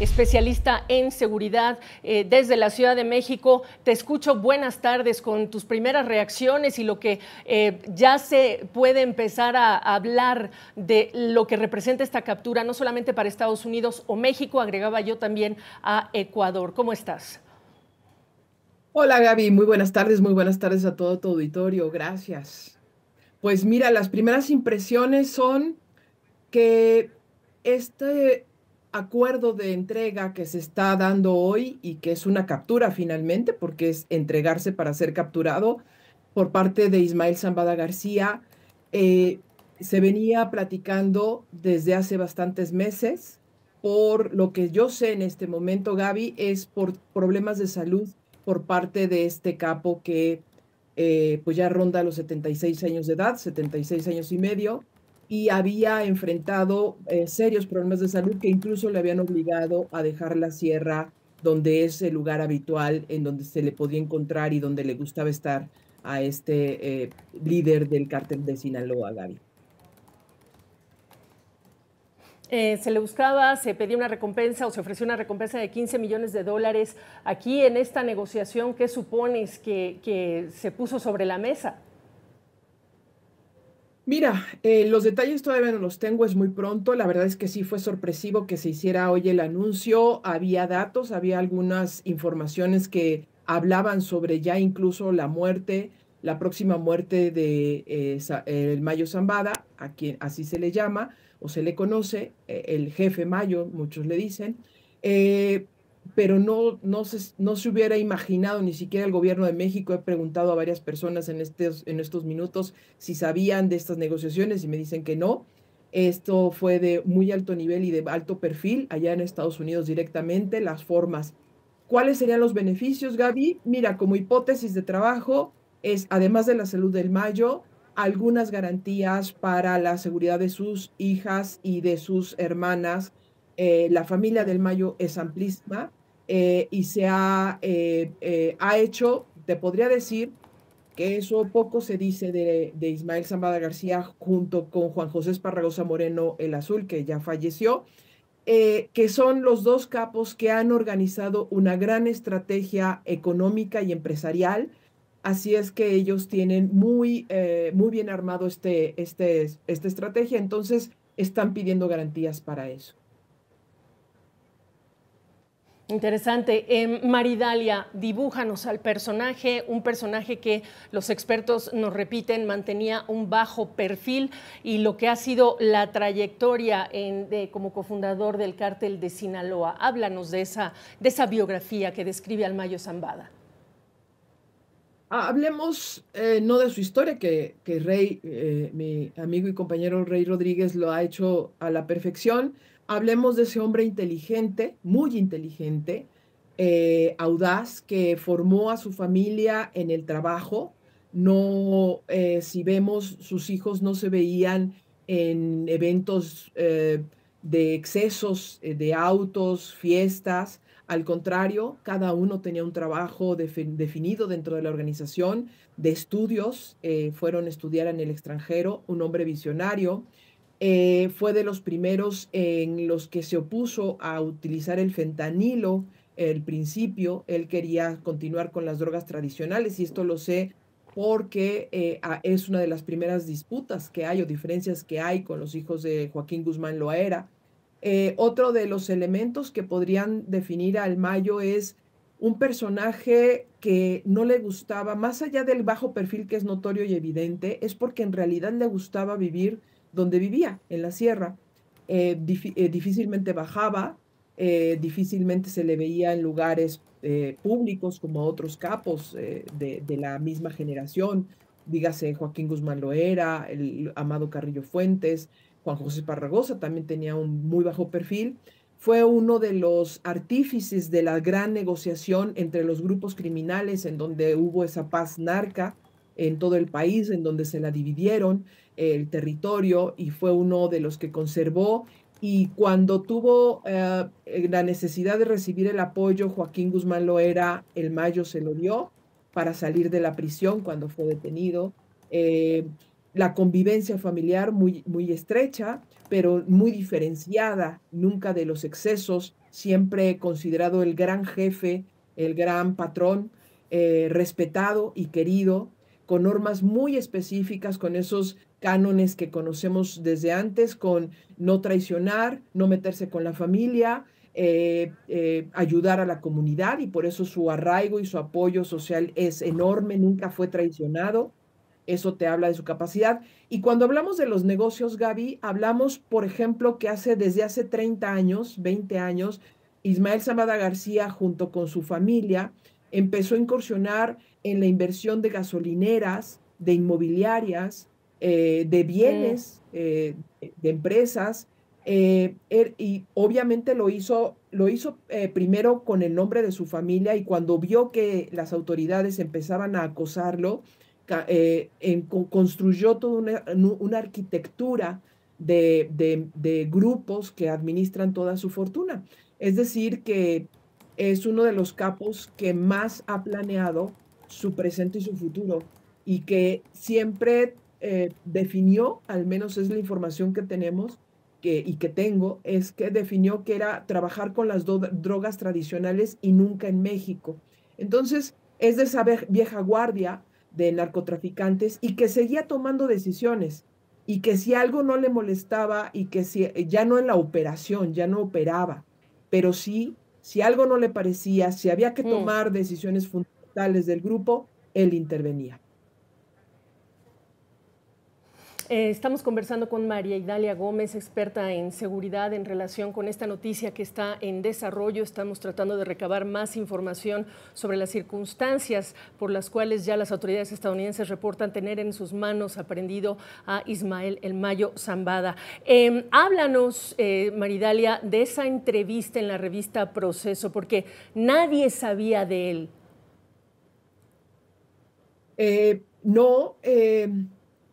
especialista en seguridad eh, desde la Ciudad de México. Te escucho, buenas tardes, con tus primeras reacciones y lo que eh, ya se puede empezar a, a, hablar de lo que representa esta captura, no solamente para Estados Unidos o México, agregaba yo también a Ecuador. ¿Cómo estás? Hola Gaby, muy buenas tardes, muy buenas tardes a todo tu auditorio, gracias. Pues mira, las primeras impresiones son que este acuerdo de entrega que se está dando hoy y que es una captura finalmente, porque es entregarse para ser capturado por parte de Ismael Zambada García, eh, se venía platicando desde hace bastantes meses. Por lo que yo sé en este momento, Gaby, es por problemas de salud por parte de este capo que eh, pues ya ronda los 76 años de edad, 76 años y medio, y había enfrentado eh, serios problemas de salud que incluso le habían obligado a dejar la sierra donde es el lugar habitual en donde se le podía encontrar y donde le gustaba estar a este eh, líder del cártel de Sinaloa, Gaby. Eh, se le buscaba, se pedía una recompensa o se ofreció una recompensa de 15 millones de dólares. Aquí en esta negociación, ¿qué supones que se puso sobre la mesa? Mira, eh, los detalles todavía no los tengo, es muy pronto. La verdad es que sí fue sorpresivo que se hiciera hoy el anuncio. Había datos, había algunas informaciones que hablaban sobre ya incluso la muerte, la próxima muerte de eh, el Mayo Zambada, a quien así se le llama o se le conoce, eh, el jefe Mayo, muchos le dicen pero no, no, se, hubiera imaginado ni siquiera el gobierno de México. He preguntado a varias personas en, estos, en estos minutos si sabían de estas negociaciones y me dicen que no. Esto fue de muy alto nivel y de alto perfil allá en Estados Unidos directamente, las formas. ¿Cuáles serían los beneficios, Gaby? Mira, como hipótesis de trabajo es, además de la salud del mayo, algunas garantías para la seguridad de sus hijas y de sus hermanas eh, la familia del Mayo es amplísima eh, y se ha, eh, ha, hecho, te podría decir, que eso poco se dice de, Ismael Zambada García junto con Juan José Esparragosa Moreno el Azul, que ya falleció, que son los dos capos que han organizado una gran estrategia económica y empresarial. Así es que ellos tienen muy, muy bien armado este, este, esta estrategia. Entonces, están pidiendo garantías para eso. Interesante. Em, Maridalia, dibújanos al personaje, un personaje que los expertos nos repiten mantenía un bajo perfil y lo que ha sido la trayectoria de, como cofundador del cártel de Sinaloa. Háblanos de esa, de esa biografía que describe al Mayo Zambada. Ah, hablemos eh, no de su historia, que, Rey, eh, mi amigo y compañero Rey Rodríguez lo ha hecho a la perfección, Hablemos de ese hombre inteligente, muy inteligente, eh, audaz, que formó a su familia en el trabajo. No, eh, si vemos, sus hijos no se veían en eventos eh, de excesos de autos, fiestas. Al contrario, cada uno tenía un trabajo definido dentro de la organización, de estudios, fueron a estudiar en el extranjero, un hombre visionario, eh, fue de los primeros en los que se opuso a utilizar el fentanilo, el principio, él quería continuar con las drogas tradicionales y esto lo sé porque eh, es una de las primeras disputas que hay o diferencias que hay con los hijos de Joaquín Guzmán Loaera. Eh, otro de los elementos que podrían definir al Mayo es un personaje que no le gustaba, más allá del bajo perfil que es notorio y evidente, es porque en realidad le gustaba vivir donde vivía, en la sierra. Eh, eh, difícilmente bajaba, eh, difícilmente se le veía en lugares públicos como otros capos de, la misma generación, dígase Joaquín Guzmán Loera, el Amado Carrillo Fuentes, Juan José Parragosa también tenía un muy bajo perfil. Fue uno de los artífices de la gran negociación entre los grupos criminales en donde hubo esa paz narca en todo el país, en donde se la dividieron el territorio y fue uno de los que conservó. Y cuando tuvo eh, la necesidad de recibir el apoyo, Joaquín Guzmán lo era, el mayo se lo dio para salir de la prisión cuando fue detenido. Eh, la convivencia familiar muy, muy estrecha, pero muy diferenciada, nunca de los excesos, siempre considerado el gran jefe, el gran patrón, eh, respetado y querido con normas muy específicas, con esos cánones que conocemos desde antes, con no traicionar, no meterse con la familia, eh, eh, ayudar a la comunidad y por eso su arraigo y su apoyo social es enorme, nunca fue traicionado. Eso te habla de su capacidad. Y cuando hablamos de los negocios, Gaby, hablamos, por ejemplo, que hace desde hace 30 años, 20 años, Ismael Zambada García, junto con su familia, empezó a incursionar en la inversión de gasolineras, de inmobiliarias, eh, de bienes, mm. eh, de empresas. Eh, er, y obviamente lo hizo, lo hizo primero con el nombre de su familia y cuando vio que las autoridades empezaban a acosarlo, construyó toda una, arquitectura de grupos que administran toda su fortuna. Es decir, que es uno de los capos que más ha planeado su presente y su futuro, y que siempre eh, definió, al menos es la información que tenemos que, y que tengo, es que definió que era trabajar con las dos drogas tradicionales y nunca en México. Entonces, es de esa vieja guardia de narcotraficantes y que seguía tomando decisiones y que si algo no le molestaba y que si eh, ya no en la operación, ya no operaba, pero sí si algo no le parecía, si había que mm. tomar decisiones fundamentales tales del grupo, él intervenía. Eh, estamos conversando con María Idalia Gómez, experta en seguridad en relación con esta noticia que está en desarrollo. Estamos tratando de recabar más información sobre las circunstancias por las cuales ya las autoridades estadounidenses reportan tener en sus manos aprendido a Ismael El Mayo Zambada. Em, háblanos, eh, María Idalia, de esa entrevista en la revista Proceso, porque nadie sabía de él eh, no, em,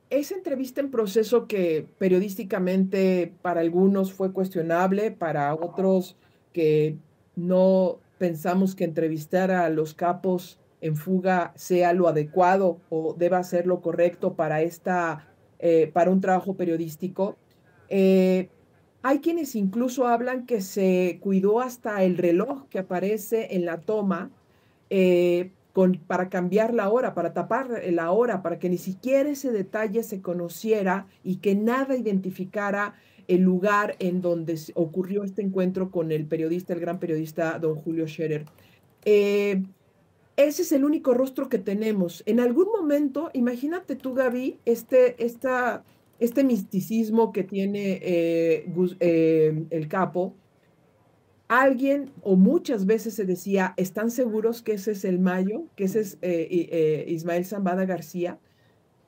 esa entrevista en proceso que periodísticamente para algunos fue cuestionable, para otros que no pensamos que entrevistar a los capos en fuga sea lo adecuado o deba ser lo correcto para esta eh, para un trabajo periodístico. Eh, hay quienes incluso hablan que se cuidó hasta el reloj que aparece en la toma para cambiar la hora, para tapar eh, la hora, para que ni siquiera ese detalle se conociera y que nada identificara el lugar en donde ocurrió este encuentro con el periodista, el gran periodista don Julio Scherer. Eh, ese es el único rostro que tenemos. En algún momento, imagínate tú, Gaby, este, este misticismo que tiene eh, el capo, alguien o muchas veces se decía, ¿están seguros que ese es el Mayo, que ese es eh, eh, Ismael Zambada García?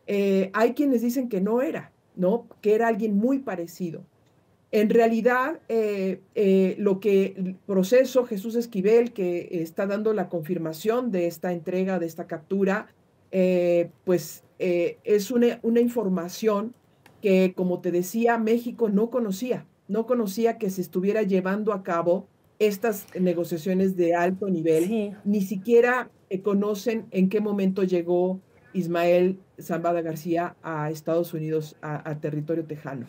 Eh, hay quienes dicen que no era, ¿no? Que era alguien muy parecido. En realidad, lo que el proceso Jesús Esquivel, que está dando la confirmación de esta entrega, de esta captura, pues es una información que, como te decía, México no conocía no conocía que se estuviera llevando a cabo estas negociaciones de alto nivel. Ni siquiera eh, conocen en qué momento llegó Ismael Zambada García a Estados Unidos, a, a territorio tejano.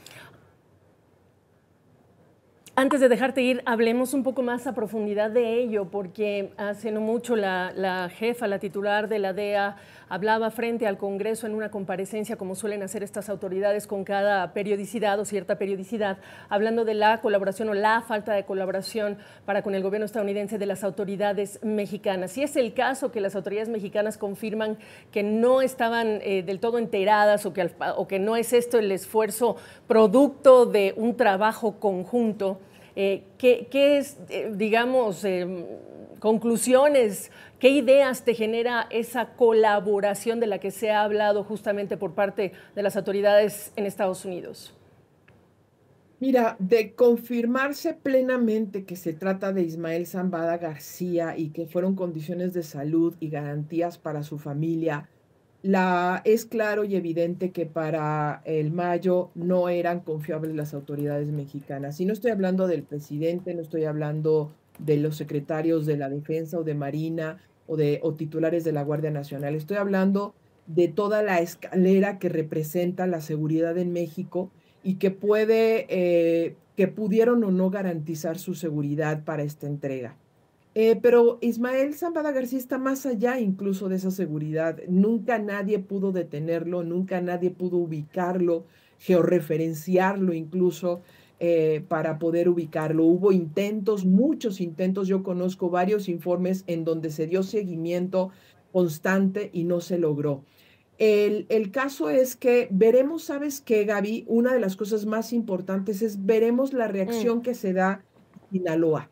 Antes de dejarte ir, hablemos un poco más a profundidad de ello, porque hace no mucho la, jefa, la titular de la DEA, hablaba frente al Congreso en una comparecencia, como suelen hacer estas autoridades con cada periodicidad o cierta periodicidad, hablando de la colaboración o la falta de colaboración para con el gobierno estadounidense de las autoridades mexicanas. Si es el caso que las autoridades mexicanas confirman que no estaban eh, del todo enteradas o que, o que no es esto el esfuerzo producto de un trabajo conjunto, eh, ¿qué, es, eh, digamos, eh, conclusiones, qué ideas te genera esa colaboración de la que se ha hablado justamente por parte de las autoridades en Estados Unidos? Mira, de confirmarse plenamente que se trata de Ismael Zambada García y que fueron condiciones de salud y garantías para su familia, es claro y evidente que para el mayo no eran confiables las autoridades mexicanas. Y no estoy hablando del presidente, no estoy hablando de los secretarios de la defensa o de Marina o, de, o titulares de la Guardia Nacional. Estoy hablando de toda la escalera que representa la seguridad en México y que puede, eh, que pudieron o no garantizar su seguridad para esta entrega. Eh, pero Ismael Zambada García está más allá incluso de esa seguridad. Nunca nadie pudo detenerlo, nunca nadie pudo ubicarlo, georreferenciarlo incluso. Eh, para poder ubicarlo. Hubo intentos, muchos intentos, yo conozco varios informes en donde se dio seguimiento constante y no se logró. El, caso es que veremos, ¿sabes qué, Gaby? Una de las cosas más importantes es veremos la mm. reacción que se da en Sinaloa.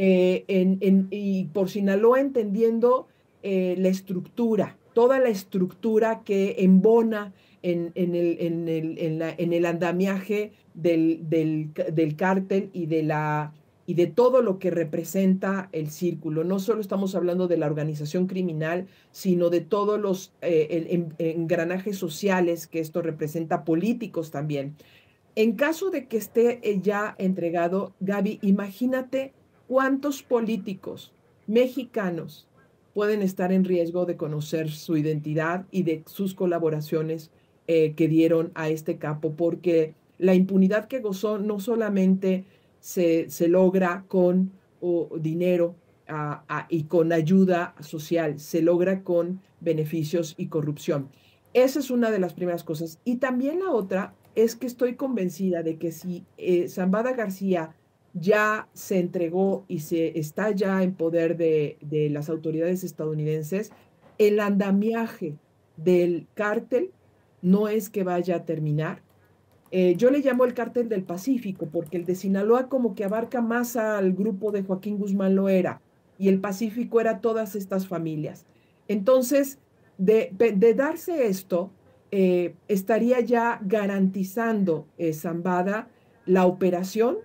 Eh, y por Sinaloa entendiendo eh, la estructura, toda la estructura que embona en, en el, el, andamiaje del, del, cártel y de la y de todo lo que representa el círculo. No solo estamos hablando de la organización criminal, sino de todos los eh, engranajes sociales que esto representa, políticos también. En caso de que esté ya entregado, Gaby, imagínate ¿Cuántos políticos mexicanos pueden estar en riesgo de conocer su identidad y de sus colaboraciones eh, que dieron a este capo? Porque la impunidad que gozó no solamente se, logra con dinero y con ayuda social, se logra con beneficios y corrupción. Esa es una de las primeras cosas. Y también la otra es que estoy convencida de que si eh, Zambada García ya se entregó y se está ya en poder de, las autoridades estadounidenses, el andamiaje del cártel no es que vaya a terminar. Eh, yo le llamo el cártel del Pacífico porque el de Sinaloa como que abarca más al grupo de Joaquín Guzmán Loera y el Pacífico era todas estas familias. Entonces, de, darse esto, eh, estaría ya garantizando eh, Zambada la operación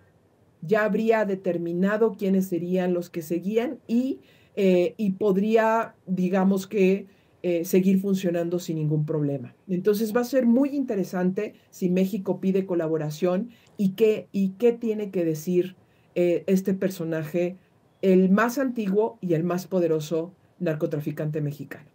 ya habría determinado quiénes serían los que seguían y, eh, y podría, digamos que, eh, seguir funcionando sin ningún problema. Entonces va a ser muy interesante si México pide colaboración y qué, y qué tiene que decir eh, este personaje, el más antiguo y el más poderoso narcotraficante mexicano.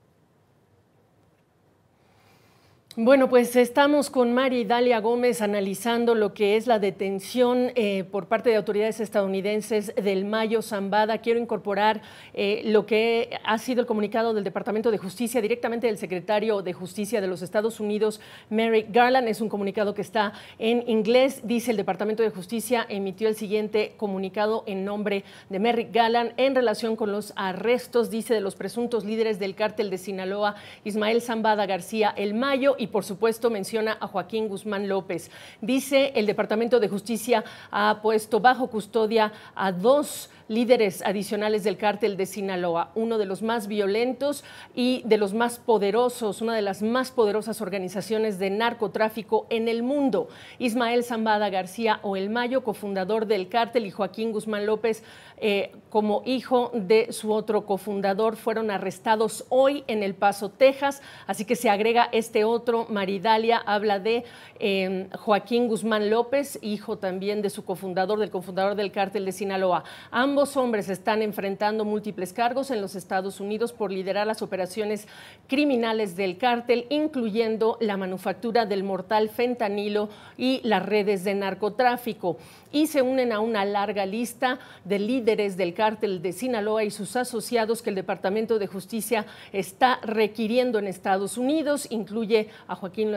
Bueno, pues estamos con Mari Dalia Gómez analizando lo que es la detención eh, por parte de autoridades estadounidenses del Mayo Zambada. Quiero incorporar eh, lo que ha sido el comunicado del Departamento de Justicia directamente del secretario de Justicia de los Estados Unidos, Merrick Garland. Es un comunicado que está en inglés. Dice el Departamento de Justicia emitió el siguiente comunicado en nombre de Merrick Garland en relación con los arrestos, dice, de los presuntos líderes del cártel de Sinaloa, Ismael Zambada García, el Mayo y y por supuesto menciona a Joaquín Guzmán López. Dice, el Departamento de Justicia ha puesto bajo custodia a dos líderes adicionales del cártel de Sinaloa, uno de los más violentos y de los más poderosos, una de las más poderosas organizaciones de narcotráfico en el mundo. Ismael Zambada García o El Mayo, cofundador del cártel, y Joaquín Guzmán López, eh, como hijo de su otro cofundador, fueron arrestados hoy en El Paso, Texas. Así que se agrega este otro, Maridalia, habla de eh, Joaquín Guzmán López, hijo también de su cofundador, del cofundador del cártel de Sinaloa. Ambos Dos hombres están enfrentando múltiples cargos en los Estados Unidos por liderar las operaciones criminales del cártel, incluyendo la manufactura del mortal fentanilo y las redes de narcotráfico. Y se unen a una larga lista de líderes del cártel de Sinaloa y sus asociados que el Departamento de Justicia está requiriendo en Estados Unidos. Incluye a Joaquín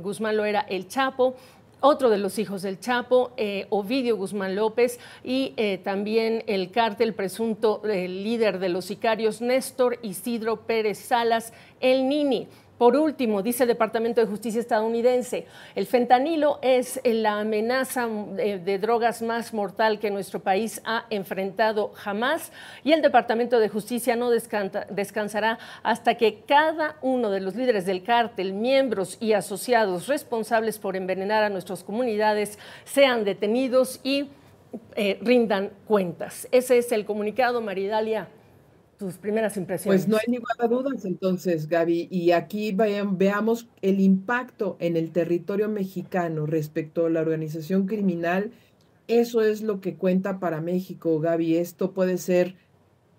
Guzmán Loera El Chapo, otro de los hijos del Chapo, eh, Ovidio Guzmán López, y eh, también el cártel presunto eh, líder de los sicarios, Néstor Isidro Pérez Salas, el Nini. Por último, dice el Departamento de Justicia estadounidense, el fentanilo es eh, la amenaza mm, de drogas más mortal que nuestro país ha enfrentado jamás y el Departamento de Justicia no descansará hasta que cada uno de los líderes del cártel, miembros y asociados responsables por envenenar a nuestras comunidades sean detenidos y eh, rindan cuentas. Ese es el comunicado, Maridalia tus primeras impresiones. Pues no hay ninguna duda entonces, Gaby, y aquí veamos el impacto en el territorio mexicano respecto a la organización criminal. Eso es lo que cuenta para México, Gaby. Esto puede ser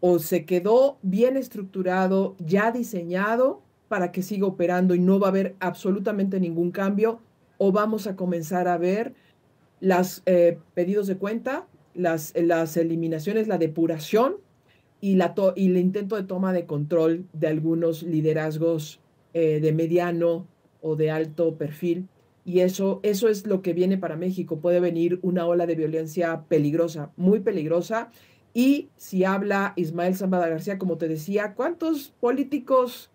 o se quedó bien estructurado, ya diseñado para que siga operando y no va a haber absolutamente ningún cambio, o vamos a comenzar a ver las eh, pedidos de cuenta, las, las eliminaciones, la depuración y, la y el intento de toma de control de algunos liderazgos eh, de mediano o de alto perfil. Y eso, eso es lo que viene para México. Puede venir una ola de violencia peligrosa, muy peligrosa. Y si habla Ismael Zambada García, como te decía, ¿cuántos políticos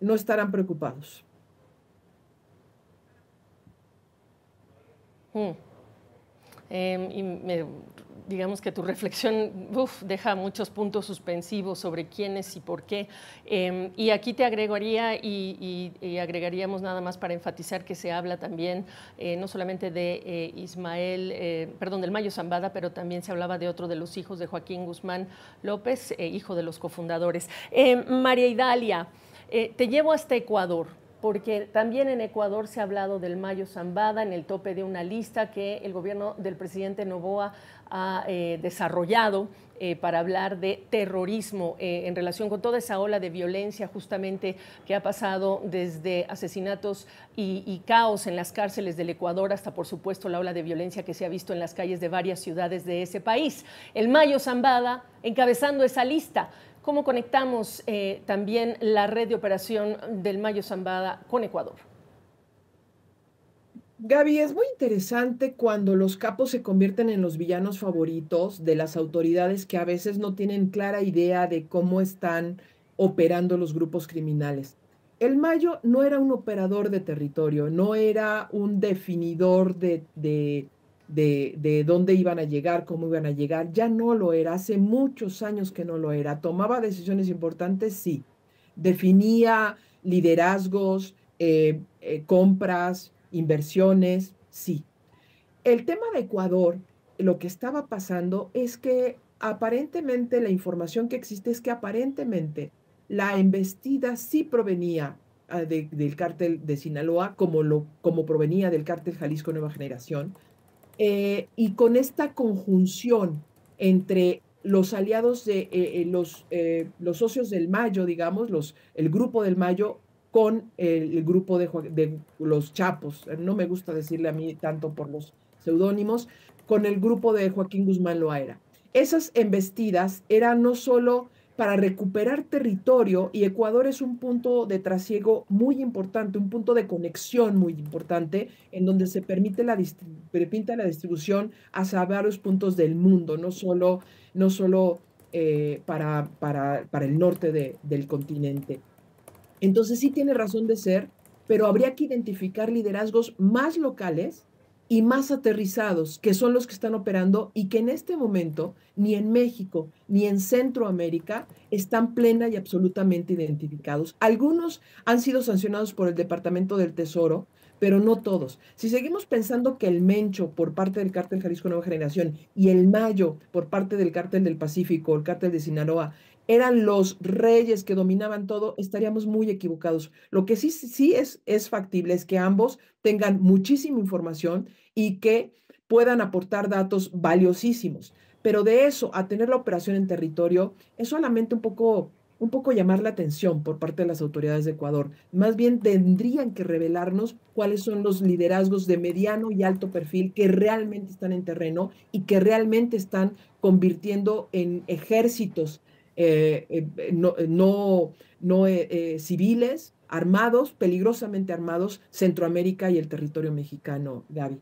no estarán preocupados? Hmm. Em, y digamos que tu reflexión deja muchos puntos suspensivos sobre quiénes y por qué. Em, y aquí te agregaría y, agregaríamos nada más para enfatizar que se habla también eh, no solamente de eh, Ismael, eh, perdón, del Mayo Zambada, pero también se hablaba de otro de los hijos de Joaquín Guzmán López, hijo de los cofundadores. Em, María Idalia, te llevo hasta Ecuador porque también en Ecuador se ha hablado del Mayo Zambada en el tope de una lista que el gobierno del presidente Novoa ha eh, desarrollado eh, para hablar de terrorismo eh, en relación con toda esa ola de violencia justamente que ha pasado desde asesinatos y, y, caos en las cárceles del Ecuador hasta por supuesto la ola de violencia que se ha visto en las calles de varias ciudades de ese país. El Mayo Zambada encabezando esa lista cómo conectamos eh, también la red de operación del Mayo Zambada con Ecuador. Gaby, es muy interesante cuando los capos se convierten en los villanos favoritos de las autoridades que a veces no tienen clara idea de cómo están operando los grupos criminales. El Mayo no era un operador de territorio, no era un definidor de de, dónde iban a llegar, cómo iban a llegar. Ya no lo era, hace muchos años que no lo era. Tomaba decisiones importantes, sí. Definía liderazgos, eh, eh, compras, inversiones, sí. El tema de Ecuador, lo que estaba pasando es que aparentemente la información que existe es que aparentemente la embestida sí provenía ah, del cártel de Sinaloa como, lo, como provenía del cártel Jalisco Nueva Generación, eh, y con esta conjunción entre los aliados de eh, eh, los, los socios del Mayo, digamos, los, el grupo del Mayo con el, grupo de, de los Chapos, no me gusta decirle a mí tanto por los seudónimos, con el grupo de Joaquín Guzmán Loaera. Esas embestidas eran no solo para recuperar territorio y Ecuador es un punto de trasiego muy importante, un punto de conexión muy importante en donde se permite la, la distribución a varios puntos del mundo, no solo, no solo eh, para, para, el norte del continente. Entonces sí tiene razón de ser, pero habría que identificar liderazgos más locales y más aterrizados, que son los que están operando y que en este momento ni en México ni en Centroamérica están plena y absolutamente identificados. Algunos han sido sancionados por el Departamento del Tesoro, pero no todos. Si seguimos pensando que el Mencho por parte del cártel Jalisco Nueva Generación y el Mayo por parte del cártel del Pacífico, el cártel de Sinaloa, eran los reyes que dominaban todo, estaríamos muy equivocados. Lo que sí, sí es, es factible es que ambos tengan muchísima información y que puedan aportar datos valiosísimos. Pero de eso a tener la operación en territorio es solamente un poco, un poco llamar la atención por parte de las autoridades de Ecuador. Más bien tendrían que revelarnos cuáles son los liderazgos de mediano y alto perfil que realmente están en terreno y que realmente están convirtiendo en ejércitos eh, eh, eh, no, no, no civiles, armados, peligrosamente armados, Centroamérica y el territorio mexicano, Gaby.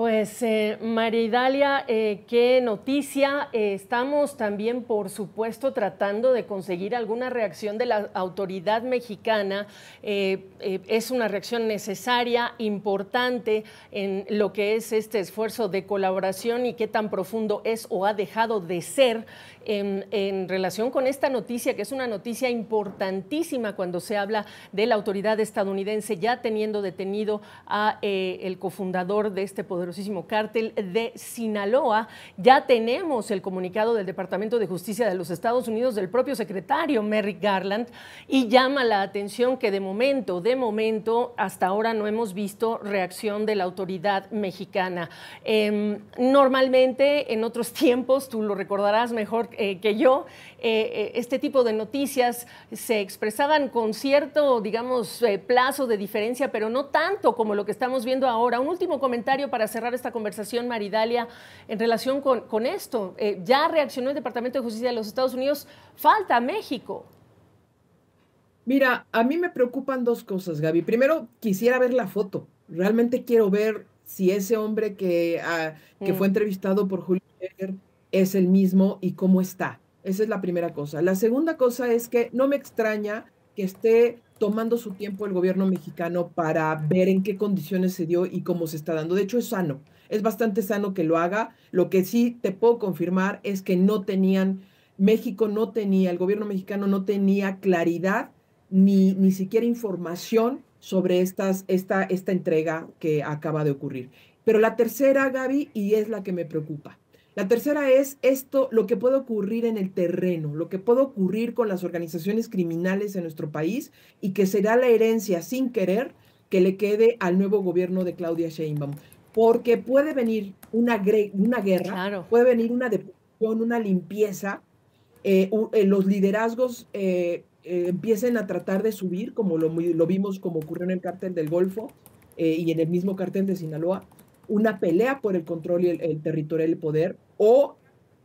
Pues eh, María Idalia, eh, qué noticia. Eh, estamos también, por supuesto, tratando de conseguir alguna reacción de la autoridad mexicana. es una reacción necesaria, importante en lo que es este esfuerzo de colaboración y qué tan profundo es o ha dejado de ser en, en relación con esta noticia, que es una noticia importantísima cuando se habla de la autoridad estadounidense ya teniendo detenido a el cofundador de este poder poderosísimo cártel de Sinaloa. Ya tenemos el comunicado del Departamento de Justicia de los Estados Unidos del propio secretario Merrick Garland y llama la atención que de momento, de momento, hasta ahora no hemos visto reacción de la autoridad mexicana. Em, normalmente, en otros tiempos, tú lo recordarás mejor eh, que yo, eh, eh, este tipo de noticias se expresaban con cierto, digamos, plazo de diferencia, pero no tanto como lo que estamos viendo ahora. Un último comentario para hacer cerrar esta conversación, Maridalia, en relación con, esto. Eh, ya reaccionó el Departamento de Justicia de los Estados Unidos. Falta México. Mira, a mí me preocupan dos cosas, Gaby. Primero, quisiera ver la foto. Realmente quiero ver si ese hombre que, ah, que fue mm. entrevistado por Julio es el mismo y cómo está. Esa es la primera cosa. La segunda cosa es que no me extraña que esté tomando su tiempo el gobierno mexicano para ver en qué condiciones se dio y cómo se está dando. De hecho, es sano, es bastante sano que lo haga. Lo que sí te puedo confirmar es que no tenían, México no tenía, el gobierno mexicano no tenía claridad ni, ni siquiera información sobre estas, esta, esta entrega que acaba de ocurrir. Pero la tercera, Gaby, y es la que me preocupa, la tercera es esto, lo que puede ocurrir en el terreno, lo que puede ocurrir con las organizaciones criminales en nuestro país y que será la herencia sin querer que le quede al nuevo gobierno de Claudia Sheinbaum. Porque puede venir una, una guerra, puede venir una depresión, una limpieza, eh, eh, los liderazgos eh, empiecen a tratar de subir, como lo, lo, vimos como ocurrió en el cártel del Golfo y en el mismo cartel de Sinaloa una pelea por el control y el, territorio y el poder, o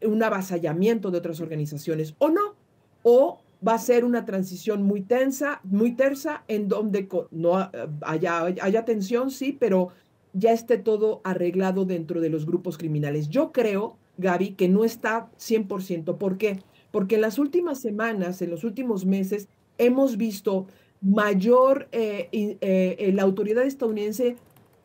un avasallamiento de otras organizaciones, o no, o va a ser una transición muy tensa, muy tersa, en donde no eh, haya, haya tensión, sí, pero ya esté todo arreglado dentro de los grupos criminales. Yo creo, Gaby, que no está 100%. ¿Por qué? Porque en las últimas semanas, en los últimos meses, hemos visto mayor, eh, eh, la autoridad estadounidense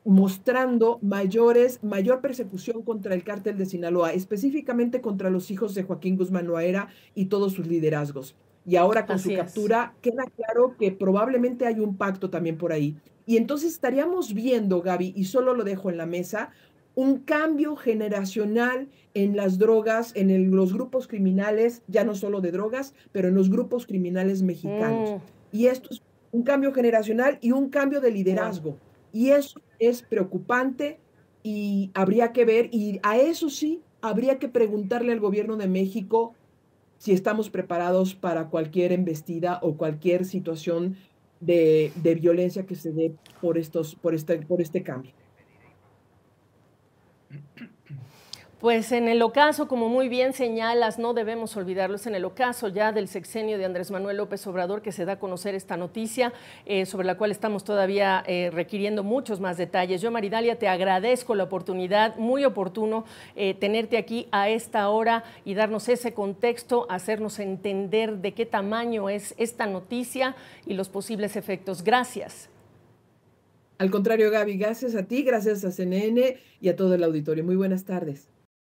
mostrando mayores, mayor persecución contra el cártel de Sinaloa, específicamente contra los hijos de Joaquín Guzmán Loaera y todos sus liderazgos. Y ahora con su captura queda claro que probablemente hay un pacto también por ahí. Y entonces estaríamos viendo, Gaby, y solo lo dejo en la mesa, un cambio generacional en las drogas, en los grupos criminales, ya no solo de drogas, pero en los grupos criminales mexicanos. Mm. Y esto es un cambio generacional y un cambio de liderazgo. Y eso es preocupante y habría que ver, y a eso sí, habría que preguntarle al gobierno de México si estamos preparados para cualquier embestida o cualquier situación de, violencia que se dé por, estos, por, este, por este cambio. Pues en el ocaso, como muy bien señalas, no debemos olvidarlos, en el ocaso ya del sexenio de Andrés Manuel López Obrador, que se da a conocer esta noticia, eh, sobre la cual estamos todavía eh, requiriendo muchos más detalles. Yo, Maridalia, te agradezco la oportunidad, muy oportuno eh, tenerte aquí a esta hora y darnos ese contexto, hacernos entender de qué tamaño es esta noticia y los posibles efectos. Gracias. Al contrario, Gaby, gracias a ti, gracias a CNN y a todo el auditorio. Muy buenas tardes.